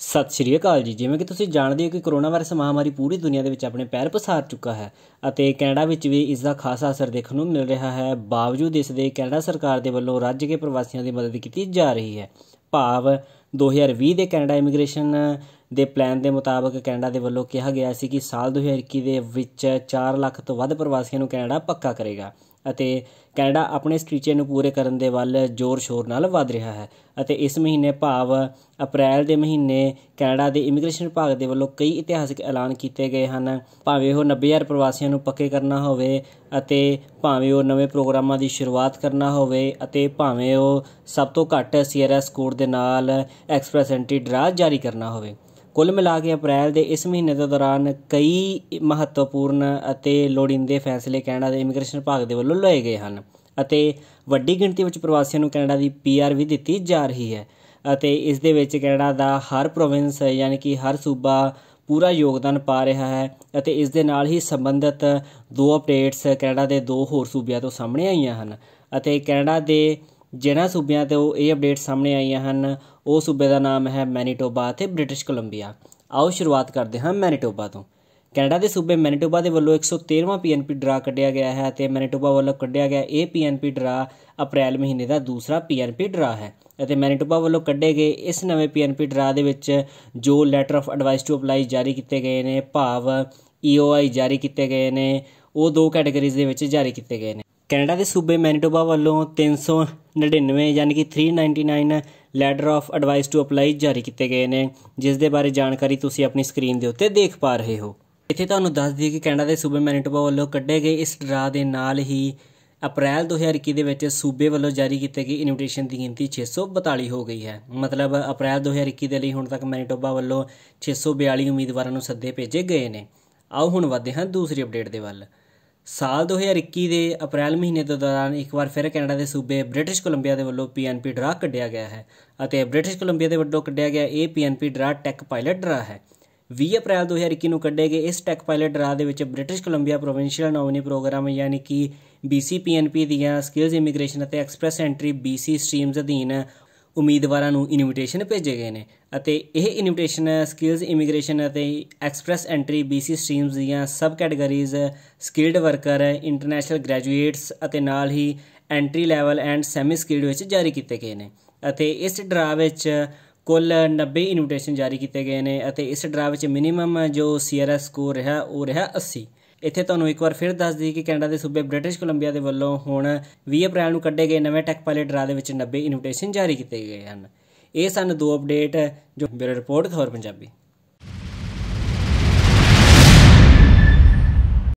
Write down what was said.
ਸਤਿ ਸ਼੍ਰੀ ਅਕਾਲ ਜੀ ਜਿਵੇਂ ਕਿ ਤੁਸੀਂ ਜਾਣਦੇ ਹੋ ਕਿ ਕੋਰੋਨਾ ਵਾਇਰਸ ਮਹਾਮਾਰੀ ਪੂਰੀ ਦੁਨੀਆ ਦੇ ਵਿੱਚ ਆਪਣੇ ਪੈਰ ਪਸਾਰ ਚੁੱਕਾ ਹੈ ਅਤੇ ਕੈਨੇਡਾ ਵਿੱਚ ਵੀ ਇਸ ਦਾ ਖਾਸਾ ਅਸਰ ਦੇਖਣ ਨੂੰ ਮਿਲ ਰਿਹਾ ਹੈ ਬਾਵਜੂਦ ਇਸ ਦੇ ਕੈਨੇਡਾ ਸਰਕਾਰ ਦੇ ਵੱਲੋਂ ਰੱਜ ਕੇ ਪ੍ਰਵਾਸੀਆਂ ਦੀ ਮਦਦ ਕੀਤੀ ਜਾ ਰਹੀ ਹੈ ਭਾਵ 2020 ਦੇ ਕੈਨੇਡਾ ਇਮੀਗ੍ਰੇਸ਼ਨ ਦੇ ਪਲਾਨ ਦੇ ਮੁਤਾਬਕ ਕੈਨੇਡਾ ਦੇ ਵੱਲੋਂ ਕਿਹਾ ਗਿਆ ਸੀ ਕਿ ਸਾਲ 2021 ਦੇ ਵਿੱਚ 4 ਲੱਖ ਤੋਂ ਵੱਧ ਪ੍ਰਵਾਸੀਆਂ ਨੂੰ ਕੈਨੇਡਾ ਪੱਕਾ ਕਰੇਗਾ ਅਤੇ ਕੈਨੇਡਾ ਆਪਣੇ ਸਟ੍ਰੀਚੇ ਨੂੰ ਪੂਰੇ ਕਰਨ ਦੇ ਵੱਲ ਜ਼ੋਰ-ਸ਼ੋਰ ਨਾਲ ਵਧ ਰਿਹਾ ਹੈ ਅਤੇ ਇਸ ਮਹੀਨੇ ਭਾਵ ਅਪ੍ਰੈਲ ਦੇ ਮਹੀਨੇ ਕੈਨੇਡਾ ਦੇ ਇਮੀਗ੍ਰੇਸ਼ਨ ਵਿਭਾਗ ਦੇ ਵੱਲੋਂ ਕਈ ਇਤਿਹਾਸਿਕ ਐਲਾਨ ਕੀਤੇ ਗਏ ਹਨ ਭਾਵੇਂ ਉਹ 90000 ਪ੍ਰਵਾਸੀਆਂ ਨੂੰ ਪੱਕੇ ਕਰਨਾ ਹੋਵੇ ਅਤੇ ਭਾਵੇਂ ਉਹ ਨਵੇਂ ਪ੍ਰੋਗਰਾਮਾਂ ਦੀ ਸ਼ੁਰੂਆਤ ਕਰਨਾ ਹੋਵੇ ਅਤੇ ਭਾਵੇਂ ਉਹ ਸਭ ਤੋਂ ਘੱਟ ਸੀਆਰਐਸ ਕੋਡ ਦੇ ਨਾਲ ਐਕਸਪ੍ਰੈਸ ਐਂਟਰੀ ਡਰਾ ਜਾਰੀ ਕਰਨਾ ਹੋਵੇ ਕੁੱਲ ਮਿਲਾ ਕੇ ਅਪ੍ਰੈਲ ਦੇ ਇਸ ਮਹੀਨੇ ਦੇ ਦੌਰਾਨ ਕਈ ਮਹੱਤਵਪੂਰਨ ਅਤੇ ਲੋੜੀਂਦੇ ਫੈਸਲੇ ਕੈਨੇਡਾ ਦੇ ਇਮੀਗ੍ਰੇਸ਼ਨ ਵਿਭਾਗ ਦੇ ਵੱਲੋਂ ਲਏ ਗਏ ਹਨ ਅਤੇ ਵੱਡੀ ਗਿਣਤੀ ਵਿੱਚ ਪ੍ਰਵਾਸੀਆਂ ਨੂੰ ਕੈਨੇਡਾ ਦੀ ਪੀਆਰ ਵੀ ਦਿੱਤੀ ਜਾ ਰਹੀ ਹੈ ਅਤੇ ਇਸ ਦੇ ਵਿੱਚ ਕੈਨੇਡਾ ਦਾ ਹਰ ਪ੍ਰੋਵਿੰਸ ਯਾਨੀ ਕਿ ਹਰ ਸੂਬਾ ਪੂਰਾ ਯੋਗਦਾਨ ਪਾ ਰਿਹਾ ਹੈ ਅਤੇ ਇਸ ਦੇ ਨਾਲ ਹੀ ਸੰਬੰਧਿਤ ਦੋ ਅਪਡੇਟਸ ਕੈਨੇਡਾ ਦੇ ਦੋ ਹੋਰ ਸੂਬਿਆਂ ਤੋਂ ਸਾਹਮਣੇ ਆਈਆਂ ਹਨ ਅਤੇ ਕੈਨੇਡਾ ਦੇ ਜਿਹਨਾਂ ਸੂਬਿਆਂ ਤੇ ਉਹ ਇਹ ਅਪਡੇਟ ਸਾਹਮਣੇ ਆਈਆਂ ਹਨ ਉਹ ਸੂਬੇ ਦਾ ਨਾਮ ਹੈ ਮੈਨੀਟੋਬਾ ਤੇ ਬ੍ਰਿਟਿਸ਼ ਕੋਲੰਬੀਆ ਆਓ ਸ਼ੁਰੂਆਤ ਕਰਦੇ ਹਾਂ ਮੈਨੀਟੋਬਾ ਤੋਂ ਕੈਨੇਡਾ ਦੇ ਸੂਬੇ ਮੈਨੀਟੋਬਾ ਦੇ ਵੱਲੋਂ 113ਵਾਂ ਪੀਐਨਪੀ ਡਰਾ ਕੱਢਿਆ ਗਿਆ ਹੈ ਤੇ ਮੈਨੀਟੋਬਾ ਵੱਲੋਂ ਕੱਢਿਆ ਗਿਆ ਇਹ ਪੀਐਨਪੀ ਡਰਾ ਅਪ੍ਰੈਲ ਮਹੀਨੇ ਦਾ ਦੂਸਰਾ ਪੀਐਨਪੀ ਡਰਾ ਹੈ ਅਤੇ ਮੈਨੀਟੋਬਾ ਵੱਲੋਂ ਕੱਢੇ ਗਏ ਇਸ ਨਵੇਂ ਪੀਐਨਪੀ ਡਰਾ ਦੇ ਵਿੱਚ ਜੋ letter of advice to apply ਜਾਰੀ ਕੀਤੇ ਗਏ ਨੇ ਭਾਵ ਈਓਆਈ ਜਾਰੀ ਕੀਤੇ ਗਏ ਨੇ ਉਹ ਦੋ ਕੈਟਾਗਰੀਜ਼ ਦੇ ਵਿੱਚ ਜਾਰੀ ਕੀਤੇ ਗਏ ਨੇ ਕੈਨੇਡਾ ਦੇ ਸੂਬੇ ਮੈਨੀਟੋਬਾ ਵੱਲੋਂ 99 ਯਾਨੀ ਕਿ 399 letter of advice to apply ਜਾਰੀ ਕੀਤੇ ਗਏ ਨੇ ਜਿਸ ਦੇ ਬਾਰੇ ਜਾਣਕਾਰੀ ਤੁਸੀਂ ਆਪਣੀ ਸਕਰੀਨ ਦੇ ਉੱਤੇ ਦੇਖ ਪਾ ਰਹੇ ਹੋ ਇੱਥੇ ਤੁਹਾਨੂੰ ਦੱਸ ਦਈਏ ਕਿ ਕੈਨੇਡਾ ਦੇ ਸੂਬੇ ਮੈਨੀਟੋਬਾ ਵੱਲੋਂ ਕੱਢੇ ਗਏ ਇਸ ਡਰਾ ਦੇ ਨਾਲ ਹੀ ਅਪ੍ਰੈਲ 2021 ਦੇ ਵਿੱਚ ਸੂਬੇ ਵੱਲੋਂ ਜਾਰੀ ਕੀਤੇ ਗਏ ਇਨਵੀਟੇਸ਼ਨ ਦੀ ਗਿਣਤੀ 642 ਹੋ ਗਈ ਹੈ ਮਤਲਬ ਅਪ੍ਰੈਲ 2021 ਦੇ ਲਈ ਹੁਣ ਤੱਕ ਮੈਨੀਟੋਬਾ ਵੱਲੋਂ 642 ਉਮੀਦਵਾਰਾਂ ਨੂੰ ਸੱਦੇ ਭੇਜੇ ਗਏ ਨੇ ਆਓ ਹੁਣ ਵਧਦੇ ਹਾਂ ਦੂਸਰੀ ਅਪਡੇਟ ਦੇ ਵੱਲ ਸਾਲ 2021 ਦੇ ਅਪ੍ਰੈਲ ਮਹੀਨੇ ਦੇ ਦੌਰਾਨ ਇੱਕ ਵਾਰ ਫਿਰ ਕੈਨੇਡਾ ਦੇ ਸੂਬੇ ਬ੍ਰਿਟਿਸ਼ ਕੋਲੰਬੀਆ ਦੇ ਵੱਲੋਂ ਪੀਐਨਪੀ ਡਰਾ ਕੱਢਿਆ ਗਿਆ ਹੈ ਅਤੇ ਬ੍ਰਿਟਿਸ਼ ਕੋਲੰਬੀਆ ਦੇ ਵੱਲੋਂ ਕੱਢਿਆ ਗਿਆ ਇਹ ਪੀਐਨਪੀ ਡਰਾ ਟੈਕ ਪਾਇਲਟ ਡਰਾ ਹੈ 20 ਅਪ੍ਰੈਲ 2021 ਨੂੰ ਕੱਢੇ ਗਏ ਇਸ ਟੈਕ ਪਾਇਲਟ ਡਰਾ ਦੇ ਵਿੱਚ British Columbia provincial nominee program ਯਾਨੀ ਕਿ ਪੀਐਨਪੀ ਦੀਆਂ ਸਕਿੱਲਸ ਇਮੀਗ੍ਰੇਸ਼ਨ ਅਤੇ ਐਕਸਪ੍ਰੈਸ ਐਂਟਰੀ BC ਸਟ੍ਰੀਮਜ਼ ਅਧੀਨ ਉਮੀਦਵਾਰਾਂ ਨੂੰ ਇਨਵੀਟੇਸ਼ਨ ਭੇਜੇ ਗਏ ਨੇ ਅਤੇ ਇਹ ਇਨਵੀਟੇਸ਼ਨ ਸਕਿਲਸ ਇਮੀਗ੍ਰੇਸ਼ਨ ਅਤੇ ਐਕਸਪ੍ਰੈਸ ਐਂਟਰੀ BC ਸਟਰੀਮਸ ਦੀਆਂ sub categories skilled worker international graduates ਅਤੇ ਨਾਲ ਹੀ entry level and semi skilled ਵਿੱਚ ਜਾਰੀ ਕੀਤੇ ਗਏ ਨੇ ਅਤੇ ਇਸ ਡਰਾ ਵਿੱਚ ਕੁੱਲ 90 ਇਨਵੀਟੇਸ਼ਨ ਜਾਰੀ ਕੀਤੇ ਗਏ ਨੇ ਅਤੇ ਇਸ ਡਰਾ ਵਿੱਚ ਮਿਨੀਮਮ ਜੋ ਸੀਆਰਐਸ ਸਕੋਰ ਰਿਹਾ ਉਹ ਰਿਹਾ 80 ਇੱਥੇ ਤੁਹਾਨੂੰ ਇੱਕ ਵਾਰ ਫਿਰ ਦੱਸ ਦਈਏ ਕਿ ਕੈਨੇਡਾ ਦੇ ਸੂਬੇ ਬ੍ਰਿਟਿਸ਼ ਕੋਲੰਬੀਆ ਦੇ ਵੱਲੋਂ ਹੁਣ 20 ਅਪ੍ਰੈਲ ਨੂੰ ਕੱਢੇ ਗਏ ਨਵੇਂ ਟੈਕ ਪਾਇਲਟ ਡਰਾ ਦੇ ਵਿੱਚ 90 ਇਨਵੀਟੇਸ਼ਨ ਜਾਰੀ ਕੀਤੇ ਗਏ ਹਨ ਇਹ ਸਨ ਦੋ ਅਪਡੇਟ ਜੋ ਬਿਊਰੋ ਰਿਪੋਰਟ ਖਬਰ ਪੰਜਾਬੀ